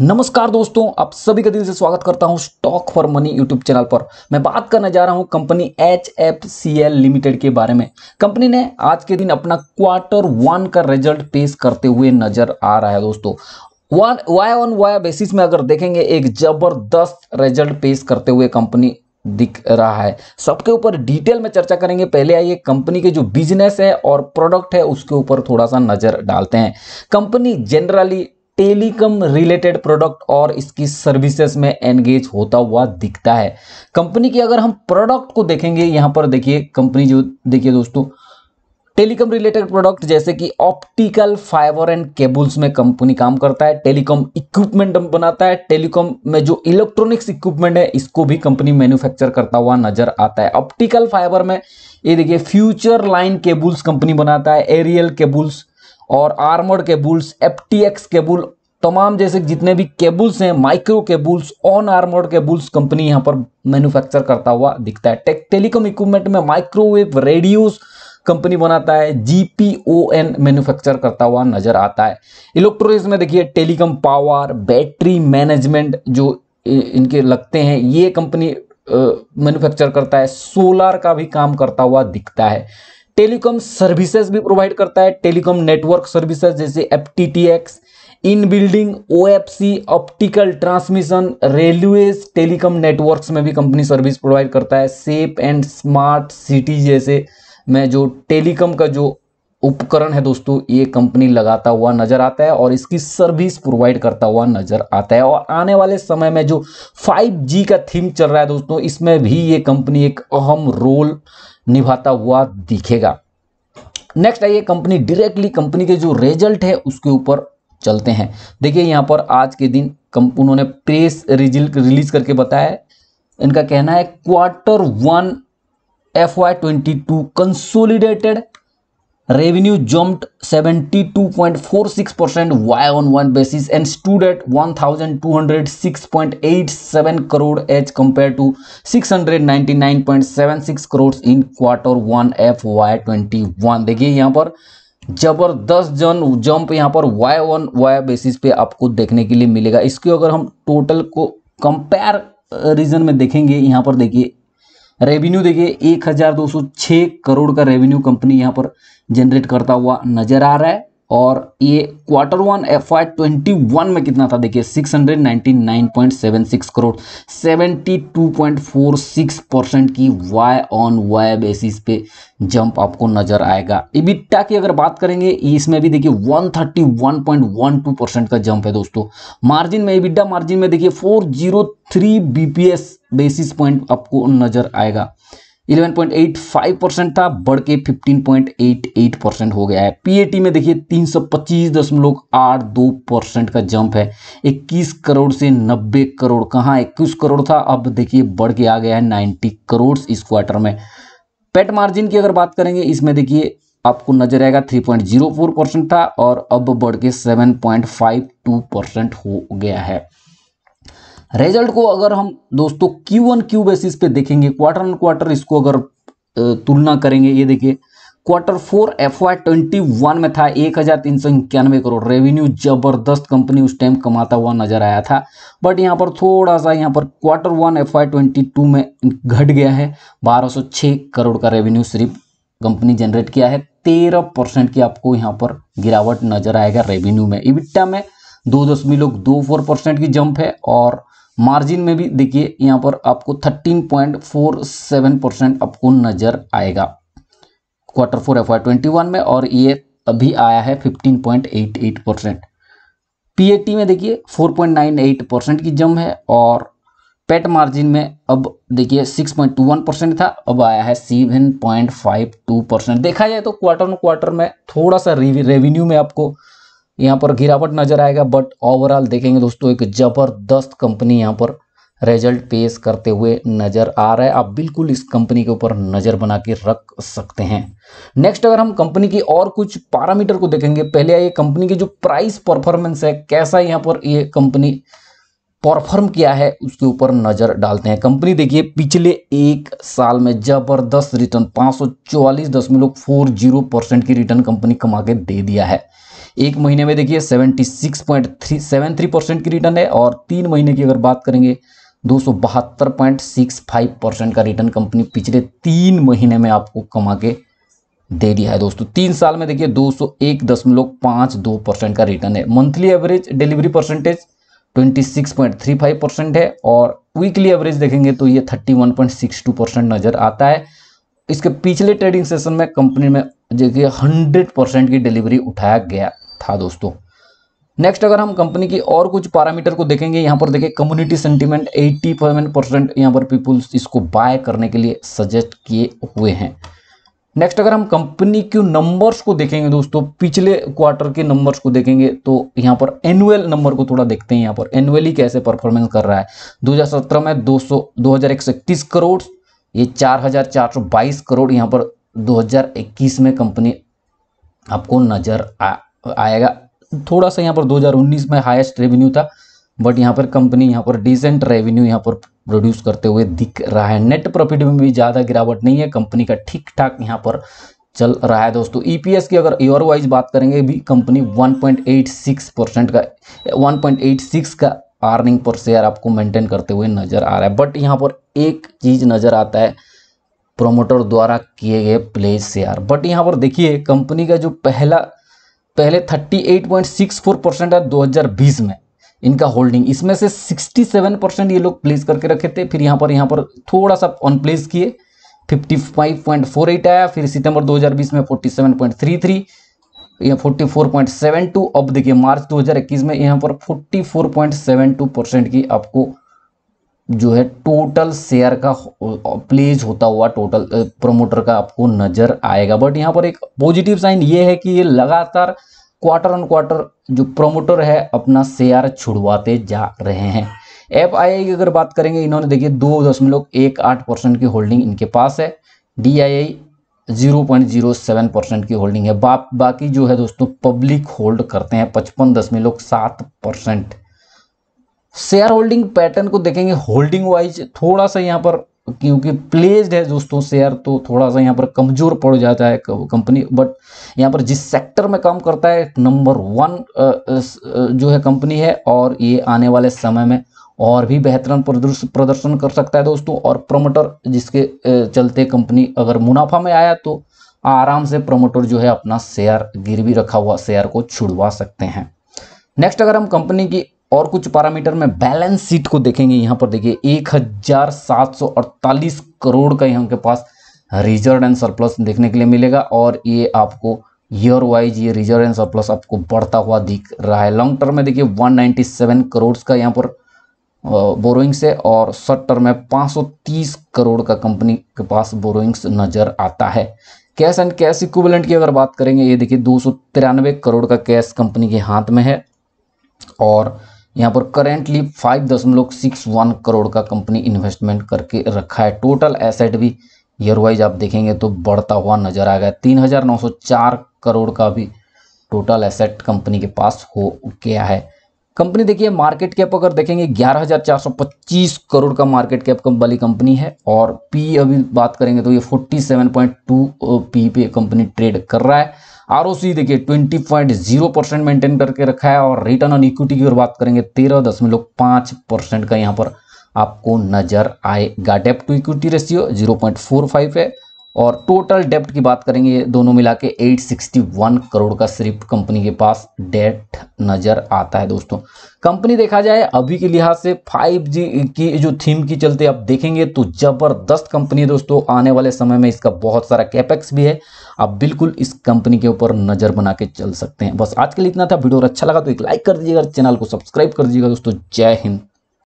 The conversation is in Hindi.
नमस्कार दोस्तों आप सभी का दिल से स्वागत करता हूं stock for money YouTube channel पर मैं बात करने जा रहा हूं company H F C L limited के बारे में कंपनी ने आज के दिन अपना क्वार्टर वन का रिजल्ट पेश करते हुए नजर आ रहा है दोस्तों one Y on Y basis में अगर देखेंगे एक जबरदस्त रिजल्ट पेश करते हुए कंपनी दिख रहा है सबके ऊपर डिटेल में चर्चा करेंगे पहले आइए कंपनी के जो बिजनेस है और प्रोडक्ट है उसके ऊपर थोड़ा सा नजर डालते हैं company generally telecom related product और इसकी सर्विसेज में एंगेज होता हुआ दिखता है कंपनी की अगर हम प्रोडक्ट को देखेंगे यहां पर देखिए कंपनी जो देखिए दोस्तों टेलीकॉम रिलेटेड प्रोडक्ट जैसे कि ऑप्टिकल फाइबर एंड केबल्स में कंपनी काम करता है टेलीकॉम इक्विपमेंट बनाता है टेलीकॉम में जो इलेक्ट्रॉनिक्स इक्विपमेंट है इसको भी कंपनी मैन्युफैक्चर करता हुआ नजर आता है ऑप्टिकल फाइबर में ये देखिए फ्यूचर लाइन केबल्स कंपनी बनाता है एरियल केबल्स और armoured cables F T X cable तमाम जैसे जितने भी केबुल्स हैं micro cables on armoured cables company यहाँ पर मैन्युफैक्चर करता हुआ दिखता है टेक टेलीकॉम इक्विपमेंट में माइक्रोवेव रेडियोस कंपनी बनाता है जीपीओएन मैन्युफैक्चर करता हुआ नजर आता है इलेक्ट्रॉनिक्स में देखिए टेलीकॉम पावर बैटरी मैनेजमेंट जो इनके लगते हैं ये कंपनी मैन्युफैक्चर करता है सोलार का भी काम करता हुआ दिखता है टेलीकॉम सर्विसेज भी प्रोवाइड करता है टेलीकॉम नेटवर्क सर्विसेज जैसे F T T X in building O F C optical transmission railways telecom networks में भी कंपनी सर्विस प्रोवाइड करता है सेफ एंड स्मार्ट सिटी जैसे में जो टेलीकॉम का जो उपकरण है दोस्तों ये कंपनी लगाता हुआ नजर आता है और इसकी सर्विस प्रोवाइड करता हुआ नजर आता है और आने वाले समय में जो 5G का थीम चल रहा है दोस्तों इसमें भी ये कंपनी एक अहम रोल निभाता हुआ दिखेगा नेक्स्ट आइए कंपनी डायरेक्टली कंपनी के जो रिजल्ट है उसके ऊपर चलते हैं देखिए यहाँ पर आज के दिन उन्होंने प्रेस रिजल्ट रिलीज करके बताया इनका कहना है quarter one F Y twenty two consolidated revenue jumped 72.46 percent y on one basis and stood at 1206.87 crore as compared to 699.76 crores in quarter one F Y twenty one देखिए यहाँ पर जबरदस्त जन जंप यहाँ पर वाई वन वाई बेसिस पे आपको देखने के लिए मिलेगा इसके अगर हम टोटल को कंपेयर रीजन में देखेंगे यहाँ पर देखिए रेवेन्यू देखिए 1206 करोड़ का रेवेन्यू कंपनी यहां पर जनरेट करता हुआ नजर आ रहा है और ये quarter one F Y twenty one में कितना था देखिए six hundred ninety nine point seven six crore seventy two point four six percent की वाई ऑन वाई बेसिस पे जंप आपको नजर आएगा इबिट्टा की अगर बात करेंगे इसमें भी देखिए one thirty one point one two percent का जंप है दोस्तों मार्जिन में इबिट्टा मार्जिन में देखिए four zero three BPS basis point आपको नजर आएगा 11.85 परसेंट था बढ़ के 15.88 परसेंट हो गया है पीएटी में देखिए तीन सौ पच्चीस दशमलव आठ दो परसेंट का जंप है 21 करोड़ से 90 करोड़ कहाँ 21 करोड़ था अब देखिए बढ़ के आ गया है 90 करोड़ इस क्वार्टर में पेट मार्जिन की अगर बात करेंगे इसमें देखिए आपको नजर आएगा 3.04 परसेंट था और अब बढ़ के सेवन परसेंट हो गया है रिजल्ट को अगर हम दोस्तों क्यू वन क्यू बेसिस पे देखेंगे क्वार्टर ऑन क्वार्टर इसको अगर तुलना करेंगे ये देखिए quarter four F Y twenty one में था एक हजार तीन सौ इक्यानवे करोड़ रेवेन्यू जबरदस्त कंपनी उस टाइम कमाता हुआ नजर आया था बट यहाँ पर थोड़ा सा यहाँ पर quarter one F Y twenty two में घट गया है बारह सौ छः करोड़ का रेवेन्यू सिर्फ कंपनी जनरेट किया है तेरह परसेंट की आपको यहाँ पर गिरावट नजर आएगा रेवेन्यू में इबिट्टा में दो दशमलव दो फोर परसेंट की जंप है और मार्जिन में भी देखिए यहाँ पर आपको 13.47 परसेंट आपको नजर आएगा क्वार्टर फोर एफ आई में और ये अभी आया है 15.88 परसेंट पीएटी में देखिए 4.98 परसेंट की जम है और पेट मार्जिन में अब देखिए 6.21 परसेंट था अब आया है 7.52 परसेंट देखा जाए तो क्वार्टर क्वार्टर में थोड़ा सा रेवेन्यू में आपको यहाँ पर गिरावट नजर आएगा बट ओवरऑल देखेंगे दोस्तों एक जबरदस्त कंपनी यहाँ पर रिजल्ट पेश करते हुए नजर आ रहा है आप बिल्कुल इस कंपनी के ऊपर नजर बना के रख सकते हैं नेक्स्ट अगर हम कंपनी की और कुछ पैरामीटर को देखेंगे पहले ये कंपनी की जो प्राइस परफॉर्मेंस है कैसा यहाँ पर ये कंपनी परफॉर्म किया है उसके ऊपर नज़र डालते हैं कंपनी देखिए पिछले एक साल में जबरदस्त रिटर्न पांच परसेंट की रिटर्न कंपनी कमा के दे दिया है एक महीने में देखिए 76.373 परसेंट की रिटर्न है और तीन महीने की अगर बात करेंगे 272.65 परसेंट का रिटर्न कंपनी पिछले तीन महीने में आपको कमा के दे दिया है दोस्तों तीन साल में देखिए 201.52 परसेंट का रिटर्न है monthly average delivery percentage 26.35 percent है और वीकली एवरेज देखेंगे तो ये 31.62 परसेंट नज़र आता है इसके पिछले ट्रेडिंग सेशन में कंपनी में देखिए 100 परसेंट की डिलीवरी उठाया गया था दोस्तों नेक्स्ट अगर हम कंपनी की और कुछ पैरामीटर को देखेंगे यहाँ पर देखिए कम्युनिटी सेंटीमेंट 87 परसेंट यहाँ पर पीपुल्स इसको बाय करने के लिए सजेस्ट किए हुए हैं नेक्स्ट अगर हम कंपनी के नंबर्स को देखेंगे दोस्तों पिछले क्वार्टर के नंबर्स को देखेंगे तो यहाँ पर एनुअल नंबर को थोड़ा देखते हैं यहाँ पर एनुअली कैसे परफॉर्मेंस कर रहा है 2017 में 200 2131 करोड़ ये 4422 करोड़ यहाँ पर 2021 में कंपनी आपको नज़र आएगा थोड़ा सा यहाँ पर 2019 में हाईएस्ट रेवेन्यू था बट यहाँ पर कंपनी यहाँ पर डिसेंट रेवेन्यू यहाँ पर प्रोड्यूस करते हुए दिख रहा है नेट प्रॉफिट में भी ज़्यादा गिरावट नहीं है कंपनी का ठीक ठाक यहाँ पर चल रहा है दोस्तों ईपीएस e की अगर ईयर e वाइज बात करेंगे भी कंपनी 1.86 परसेंट का 1.86 का अर्निंग पर शेयर आपको मेंटेन करते हुए नजर आ रहा है बट यहाँ पर एक चीज़ नज़र आता है प्रोमोटर द्वारा किए गए प्ले शेयर बट यहाँ पर देखिए कंपनी का जो पहला पहले 38.64 परसेंट है 2020 में इनका होल्डिंग इसमें से 67 परसेंट ये लोग प्लेस करके रखे थे फिर यहाँ पर यहाँ पर थोड़ा सा अनप्लेस किए 55.48 आया फिर सितंबर 2020 में 47.33 या 44.72 अब देखिए मार्च 2021 में यहाँ पर 44.72 परसेंट की आपको जो है टोटल शेयर का प्लेज होता हुआ टोटल प्रमोटर का आपको नजर आएगा बट यहाँ पर एक पॉजिटिव साइन ये है कि ये लगातार क्वार्टर ऑन क्वार्टर जो प्रोमोटर है अपना शेयर छुड़वाते जा रहे हैं एफ आई की अगर बात करेंगे इन्होंने देखिए दो दशमलव एक आठ परसेंट की होल्डिंग इनके पास है D I I zero point zero seven percent की होल्डिंग है बा, बाकी जो है दोस्तों पब्लिक होल्ड करते हैं पचपन दशमलव सात परसेंट शेयर होल्डिंग पैटर्न को देखेंगे होल्डिंग वाइज थोड़ा सा यहाँ पर क्योंकि प्लेस्ड है दोस्तों शेयर तो थोड़ा सा यहाँ पर कमज़ोर पड़ जाता है कंपनी बट यहाँ पर जिस सेक्टर में काम करता है नंबर वन जो है कंपनी है और ये आने वाले समय में और भी बेहतर प्रदर्शन कर सकता है दोस्तों और प्रमोटर जिसके चलते कंपनी अगर मुनाफा में आया तो आराम से प्रमोटर जो है अपना शेयर गिरवी रखा हुआ शेयर को छुड़वा सकते हैं नेक्स्ट अगर हम कंपनी की और कुछ पैरामीटर में बैलेंस शीट को देखेंगे यहाँ पर देखिए एक हजार सात सौ अड़तालीस करोड़ का यहाँ के पास रिजर्व एंड सरप्लस देखने के लिए मिलेगा और ये आपको ईयर वाइज ये रिजर्व एंड सरप्लस आपको बढ़ता हुआ दिख रहा है लॉन्ग टर्म में देखिए 197 करोड़ का यहाँ पर बोरोइंग्स है और शॉर्ट टर्म में तीस करोड़ का कंपनी के पास बोरोइंग्स नज़र आता है कैश एंड कैश इक्विवेलेंट की अगर बात करेंगे ये देखिए दो करोड़ का कैश कंपनी के हाथ में है और यहाँ पर करेंटली 5.61 करोड़ का कंपनी इन्वेस्टमेंट करके रखा है टोटल एसेट भी ईयर वाइज आप देखेंगे तो बढ़ता हुआ नजर आ सौ चार करोड़ का भी टोटल एसेट कंपनी के पास हो गया है कंपनी देखिए मार्केट कैप अगर देखेंगे 11,425 करोड़ का मार्केट कैप वाली कंपनी है और पी e अभी बात करेंगे तो ये 47.2 पी e पे कंपनी ट्रेड कर रहा है आर देखिए twenty point zero percent maintain करके रखा है और रिटर्न ऑन इक्विटी की ओर बात करेंगे तेरह दशमलव पाँच परसेंट का यहाँ पर आपको नजर आएगा debt to equity ratio zero point four five है और टोटल डेप्ट की बात करेंगे दोनों मिला के वन करोड़ का सिर्फ कंपनी के पास डेट नज़र आता है दोस्तों कंपनी देखा जाए अभी के लिहाज से 5G की जो थीम की चलते आप देखेंगे तो ज़बरदस्त कंपनी है दोस्तों आने वाले समय में इसका बहुत सारा कैपेक्स भी है आप बिल्कुल इस कंपनी के ऊपर नज़र बना के चल सकते हैं बस आज के लिए इतना था वीडियो अच्छा लगा तो एक लाइक कर दीजिएगा चैनल को सब्सक्राइब कर दीजिएगा दोस्तों जय हिंद